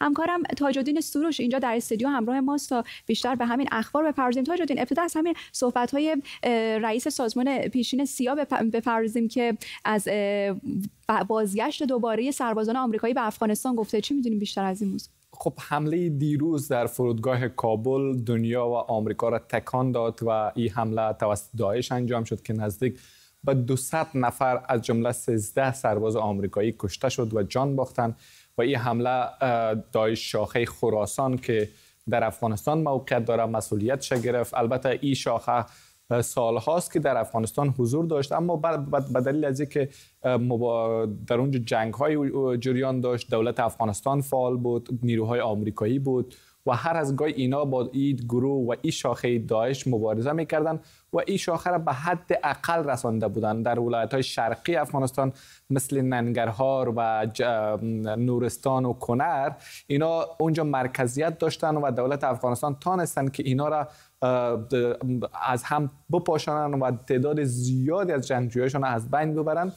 همکارم تاجدین سروش اینجا در استودیو همراه ماست تا بیشتر به همین اخبار بپردازیم تاجدین ابتدا از همین صحبت های رئیس سازمان پیشین سیا بپردازیم که از بازگشت دوباره سربازان آمریکایی به افغانستان گفته چی میدونیم بیشتر از این موضوع خب حمله دیروز در فرودگاه کابل دنیا و آمریکا را تکان داد و این حمله توسط داعش انجام شد که نزدیک و 200 نفر از جمله 13 سرباز آمریکایی کشته شد و جان باختند و این حمله داعش شاخه خراسان که در افغانستان موقعیت داره شد گرفت البته این شاخه سال هاست که در افغانستان حضور داشت اما به دلیل از اینکه در اونجا جنگ های جریان داشت دولت افغانستان فعال بود نیروهای آمریکایی بود و هر از گای اینا با اید گروه و این شاخه داعش مبارزه میکردن و این شاخه را به حد اقل رسانده بودند در ولایت های شرقی افغانستان مثل ننگرهار و نورستان و کنر اینا اونجا مرکزیت داشتن و دولت افغانستان تانستند که اینا را از هم بپاشانن و تعداد زیادی از را از بین ببرند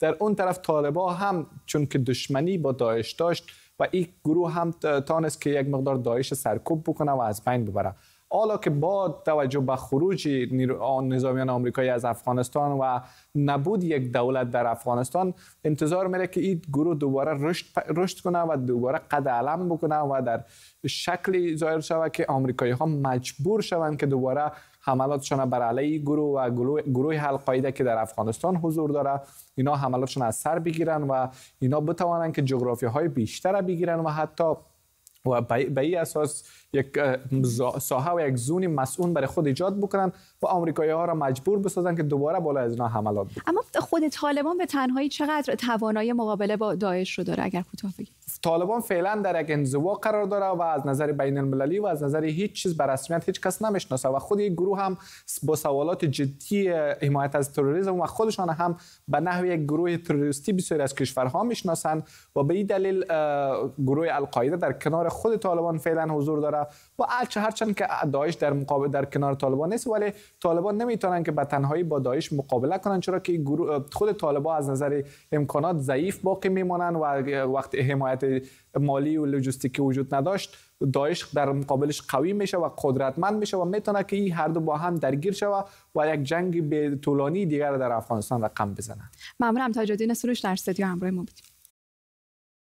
در اون طرف طالبا هم چون که دشمنی با داعش داشت و این گروه هم تانست که یک مقدار دایش سرکوب بکنه و از بین ببره حالا که با توجه به خروج نظامیان آمریکایی از افغانستان و نبود یک دولت در افغانستان انتظار میره که این گروه دوباره رشد, کنه و دوباره قد علم بکنه و در شکلی ظاهر شود که آمریکایی ها مجبور شوند که دوباره حملاتشان بر علیه گروه و گروه, گروه القاعده که در افغانستان حضور داره اینا حملاتشان از سر بگیرن و اینا بتوانند که جغرافی های بیشتر بگیرن و حتی و به این اساس یک ساحه و یک زونی مسئول برای خود ایجاد بکنن و آمریکایی ها را مجبور بسازن که دوباره بالا از اینا حملات بکنن اما خود طالبان به تنهایی چقدر توانای مقابله با داعش رو داره اگر کوتاه طالبان فعلا در یک انزوا قرار داره و از نظر بین المللی و از نظر هیچ چیز به رسمیت هیچ کس نمیشناسه و خود یک گروه هم با سوالات جدی حمایت از تروریسم و خودشان هم به نحو یک گروه تروریستی بسیاری از کشورها میشناسند و به این دلیل گروه القاعده در کنار خود طالبان فعلا حضور داره و هرچند هرچند که داعش در مقابل در کنار طالبان نیست ولی طالبان نمیتونن که به تنهایی با داعش مقابله کنن چرا که خود طالبان از نظر امکانات ضعیف باقی میمانند و وقت حمایت مالی و لوجستیکی وجود نداشت داعش در مقابلش قوی میشه و قدرتمند میشه و میتونه که این هر دو با هم درگیر شوه و یک جنگ به طولانی دیگر در افغانستان رقم بزنه ممنونم تاج الدین سروش در استودیو همراه ما بودیم